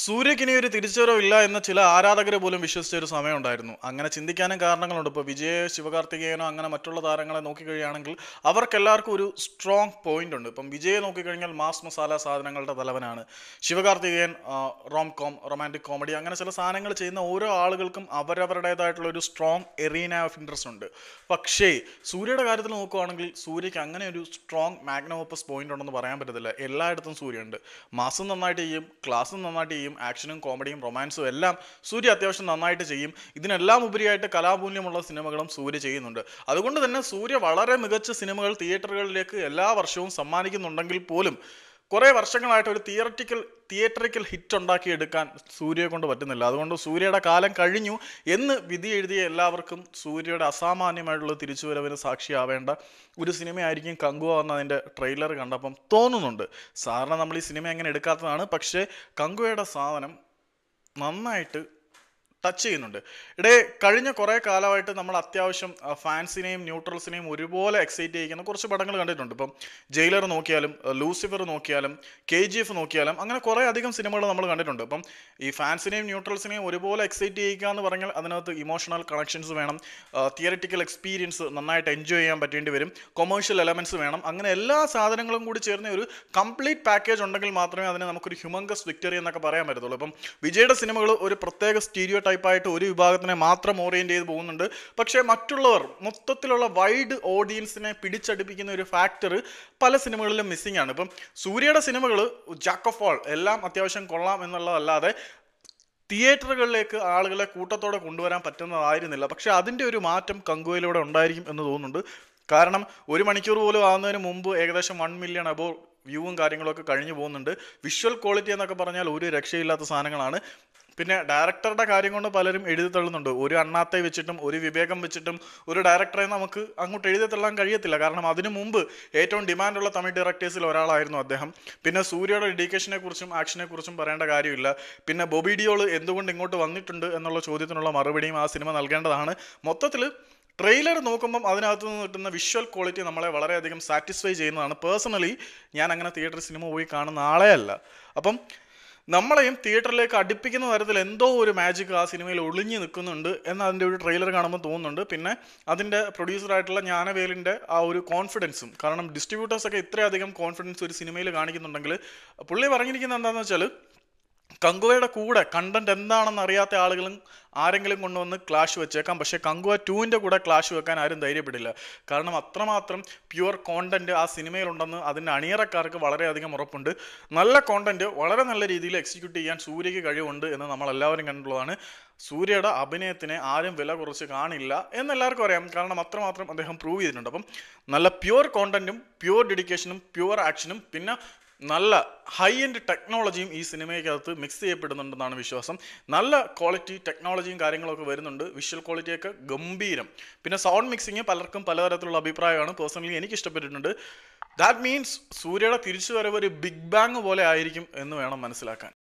സൂര്യക്കിനി ഒരു തിരിച്ചുവരവ് ഇല്ല എന്ന് ചില ആരാധകർ പോലും വിശ്വസിച്ച ഒരു സമയമുണ്ടായിരുന്നു അങ്ങനെ ചിന്തിക്കാനും കാരണങ്ങളുണ്ട് ഇപ്പോൾ വിജയ ശിവകാർത്തികേയനോ അങ്ങനെ മറ്റുള്ള താരങ്ങളെ നോക്കിക്കഴിയുകയാണെങ്കിൽ അവർക്കെല്ലാവർക്കും ഒരു സ്ട്രോങ് പോയിന്റ് ഉണ്ട് ഇപ്പം വിജയെ നോക്കിക്കഴിഞ്ഞാൽ മാസ് മസാല സാധനങ്ങളുടെ തലവനാണ് Sivakarthikeyan rom com romantic comedy അങ്ങനെ ചില സാധനങ്ങൾ ചെയ്യുന്ന ഓരോ ആളുകൾക്കും അവരവരുടേതായിട്ടുള്ള ഒരു സ്ട്രോങ് എറീന ഓഫ് ഇൻട്രസ്റ്റ് ഉണ്ട് പക്ഷേ സൂര്യയുടെ കാര്യത്തിൽ നോക്കുകയാണെങ്കിൽ സൂര്യക്ക് അങ്ങനെ ഒരു സ്ട്രോങ് മാഗ്നോപ്പസ് പോയിന്റ് ഉണ്ടെന്ന് പറയാൻ പറ്റത്തില്ല എല്ലായിടത്തും ഉണ്ട് മാസം നന്നായിട്ട് ചെയ്യും ക്ലാസ്സും നന്നായിട്ട് ചെയ്യും ആക്ഷനും കോമഡിയും റൊമാൻസും എല്ലാം സൂര്യ അത്യാവശ്യം നന്നായിട്ട് ചെയ്യും ഇതിനെല്ലാം ഉപരിയായിട്ട് കലാമൂല്യമുള്ള സിനിമകളും സൂര്യ ചെയ്യുന്നുണ്ട് അതുകൊണ്ട് തന്നെ സൂര്യ വളരെ മികച്ച സിനിമകൾ തിയേറ്ററുകളിലേക്ക് എല്ലാ വർഷവും സമ്മാനിക്കുന്നുണ്ടെങ്കിൽ പോലും കുറേ വർഷങ്ങളായിട്ട് ഒരു തിയററ്റിക്കൽ തിയേറ്ററിക്കൽ ഹിറ്റ് എടുക്കാൻ സൂര്യയെ കൊണ്ട് പറ്റുന്നില്ല അതുകൊണ്ട് സൂര്യയുടെ കാലം കഴിഞ്ഞു എന്ന് വിധി എഴുതിയ എല്ലാവർക്കും സൂര്യയുടെ അസാമാന്യമായിട്ടുള്ള തിരിച്ചുവരവിന് സാക്ഷിയാവേണ്ട ഒരു സിനിമയായിരിക്കും കങ്കുവ എന്ന അതിൻ്റെ ട്രെയിലർ കണ്ടപ്പം തോന്നുന്നുണ്ട് സാധാരണ നമ്മൾ ഈ സിനിമ അങ്ങനെ എടുക്കാത്തതാണ് പക്ഷേ കങ്കുവയുടെ സാധനം നന്നായിട്ട് ടച്ച് ചെയ്യുന്നുണ്ട് ഇടേ കഴിഞ്ഞ കുറേ കാലമായിട്ട് നമ്മൾ അത്യാവശ്യം ഫാൻസിനെയും ന്യൂട്രൽസിനെയും ഒരുപോലെ എക്സൈറ്റ് ചെയ്യിക്കുന്ന കുറച്ച് പടങ്ങൾ കണ്ടിട്ടുണ്ട് ഇപ്പം ജയിലർ നോക്കിയാലും ലൂസിഫർ നോക്കിയാലും കെ ജി എഫ് നോക്കിയാലും അങ്ങനെ കുറേ അധികം സിനിമകൾ നമ്മൾ കണ്ടിട്ടുണ്ട് അപ്പം ഈ ഫാൻസിനെയും ന്യൂട്രൽസിനെയും ഒരുപോലെ എക്സൈറ്റ് ചെയ്യിക്കുക എന്ന് പറഞ്ഞാൽ അതിനകത്ത് ഇമോഷണൽ കണക്ഷൻസ് വേണം തിയറിറ്റിക്കൽ എക്സ്പീരിയൻസ് നന്നായിട്ട് എൻജോയ് ചെയ്യാൻ പറ്റേണ്ടി വരും കൊമേഴ്ഷ്യൽ എലമെൻറ്റ്സ് വേണം അങ്ങനെ എല്ലാ സാധനങ്ങളും കൂടി ചേർന്ന ഒരു കംപ്ലീറ്റ് പാക്കേജ് ഉണ്ടെങ്കിൽ മാത്രമേ അതിനെ നമുക്കൊരു ഹ്യൂമങ്കസ് വിക്ടറി എന്നൊക്കെ പറയാൻ പറ്റത്തുള്ളൂ അപ്പം വിജയുടെ സിനിമകൾ ഒരു പ്രത്യേക സ്റ്റീരിയോ ടൈപ്പായിട്ട് ഒരു വിഭാഗത്തിനെ മാത്രം ഓറിയൻറ്റ് ചെയ്ത് പോകുന്നുണ്ട് പക്ഷേ മറ്റുള്ളവർ മൊത്തത്തിലുള്ള വൈഡ് ഓഡിയൻസിനെ പിടിച്ചടുപ്പിക്കുന്ന ഒരു ഫാക്ടർ പല സിനിമകളിലും മിസ്സിംഗ് ആണ് ഇപ്പം സൂര്യയുടെ സിനിമകൾ ജാക്ക് ഓഫ് ഓൾ എല്ലാം അത്യാവശ്യം കൊള്ളാം എന്നുള്ളതല്ലാതെ തിയേറ്ററുകളിലേക്ക് ആളുകളെ കൂട്ടത്തോടെ കൊണ്ടുവരാൻ പറ്റുന്നതായിരുന്നില്ല പക്ഷേ അതിൻ്റെ ഒരു മാറ്റം കങ്കുവയിലൂടെ ഉണ്ടായിരിക്കും എന്ന് തോന്നുന്നുണ്ട് കാരണം ഒരു മണിക്കൂർ പോലും ആകുന്നതിന് മുമ്പ് ഏകദേശം വൺ മില്യൺ അബോവ് വ്യൂവും കാര്യങ്ങളൊക്കെ കഴിഞ്ഞു പോകുന്നുണ്ട് വിഷ്വൽ ക്വാളിറ്റി എന്നൊക്കെ പറഞ്ഞാൽ ഒരു രക്ഷയില്ലാത്ത സാധനങ്ങളാണ് പിന്നെ ഡയറക്ടറുടെ കാര്യം കൊണ്ട് പലരും എഴുതി തള്ളുന്നുണ്ട് ഒരു അണ്ണാത്തെ വെച്ചിട്ടും ഒരു വിവേകം വെച്ചിട്ടും ഒരു ഡയറക്ടറെ നമുക്ക് അങ്ങോട്ട് എഴുതി തള്ളാൻ കഴിയത്തില്ല കാരണം അതിനു മുമ്പ് ഏറ്റവും ഡിമാൻഡുള്ള തമിഴ് ഡയറക്ടേഴ്സിൽ ഒരാളായിരുന്നു അദ്ദേഹം പിന്നെ സൂര്യയുടെ ഡെഡിക്കേഷനെ കുറിച്ചും ആക്ഷനെ കുറിച്ചും പറയേണ്ട കാര്യമില്ല പിന്നെ ബോബി ഡിയോൾ എന്തുകൊണ്ട് ഇങ്ങോട്ട് വന്നിട്ടുണ്ട് എന്നുള്ള ചോദ്യത്തിനുള്ള മറുപടിയും ആ സിനിമ നൽകേണ്ടതാണ് മൊത്തത്തിൽ ട്രെയിലർ നോക്കുമ്പം അതിനകത്ത് നിന്ന് കിട്ടുന്ന വിഷ്വൽ ക്വാളിറ്റി നമ്മളെ വളരെയധികം സാറ്റിസ്ഫൈ ചെയ്യുന്നതാണ് പേഴ്സണലി ഞാൻ അങ്ങനെ തിയേറ്റർ സിനിമ പോയി കാണുന്ന ആളെ അല്ല അപ്പം നമ്മളെയും തിയേറ്ററിലേക്ക് അടുപ്പിക്കുന്ന തരത്തിൽ എന്തോ ഒരു മാജിക് ആ സിനിമയിൽ ഒളിഞ്ഞു നിൽക്കുന്നുണ്ട് എന്ന് അതിൻ്റെ ഒരു ട്രെയിലർ കാണുമ്പോൾ തോന്നുന്നുണ്ട് പിന്നെ അതിൻ്റെ പ്രൊഡ്യൂസറായിട്ടുള്ള ജ്ഞാനവേലിൻ്റെ ആ ഒരു കോൺഫിഡൻസും കാരണം ഡിസ്ട്രിബ്യൂട്ടേഴ്സൊക്കെ ഇത്രയധികം കോൺഫിഡൻസ് ഒരു സിനിമയിൽ കാണിക്കുന്നുണ്ടെങ്കിൽ പുള്ളി പറഞ്ഞിരിക്കുന്നത് എന്താണെന്ന് വെച്ചാൽ കങ്കുവയുടെ കൂടെ കണ്ടന്റ് എന്താണെന്ന് അറിയാത്ത ആളുകളും ആരെങ്കിലും കൊണ്ടുവന്ന് ക്ലാഷ് വെച്ചേക്കാം പക്ഷേ കങ്കുവ ടൂവിൻ്റെ കൂടെ ക്ലാഷ് വെക്കാൻ ആരും ധൈര്യപ്പെടില്ല കാരണം അത്രമാത്രം പ്യുവർ കോണ്ടൻറ്റ് ആ സിനിമയിലുണ്ടെന്ന് അതിൻ്റെ അണിയറക്കാർക്ക് വളരെയധികം ഉറപ്പുണ്ട് നല്ല കോണ്ടൻറ്റ് വളരെ നല്ല രീതിയിൽ എക്സിക്യൂട്ട് ചെയ്യാൻ സൂര്യയ്ക്ക് കഴിവുണ്ട് എന്ന് നമ്മൾ എല്ലാവരും കണ്ടുള്ളതാണ് സൂര്യയുടെ അഭിനയത്തിനെ ആരും വില കുറച്ച് കാണില്ല എന്നെല്ലാവർക്കും അറിയാം കാരണം അത്രമാത്രം അദ്ദേഹം പ്രൂവ് ചെയ്തിട്ടുണ്ട് അപ്പം നല്ല പ്യുവർ കോണ്ടൻറ്റും പ്യുവർ ഡെഡിക്കേഷനും പ്യുവർ ആക്ഷനും പിന്നെ നല്ല ഹൈ എൻഡ് ടെക്നോളജിയും ഈ സിനിമയ്ക്കകത്ത് മിക്സ് ചെയ്യപ്പെടുന്നുണ്ടെന്നാണ് വിശ്വാസം നല്ല ക്വാളിറ്റി ടെക്നോളജിയും കാര്യങ്ങളൊക്കെ വരുന്നുണ്ട് വിഷ്വൽ ക്വാളിറ്റിയൊക്കെ ഗംഭീരം പിന്നെ സൗണ്ട് മിക്സിങ് പലർക്കും പലതരത്തിലുള്ള അഭിപ്രായമാണ് പേഴ്സണലി എനിക്ക് ഇഷ്ടപ്പെട്ടിട്ടുണ്ട് ദാറ്റ് മീൻസ് സൂര്യയുടെ വരവ് ഒരു ബിഗ് ബാങ് പോലെ ആയിരിക്കും എന്ന് വേണം മനസ്സിലാക്കാൻ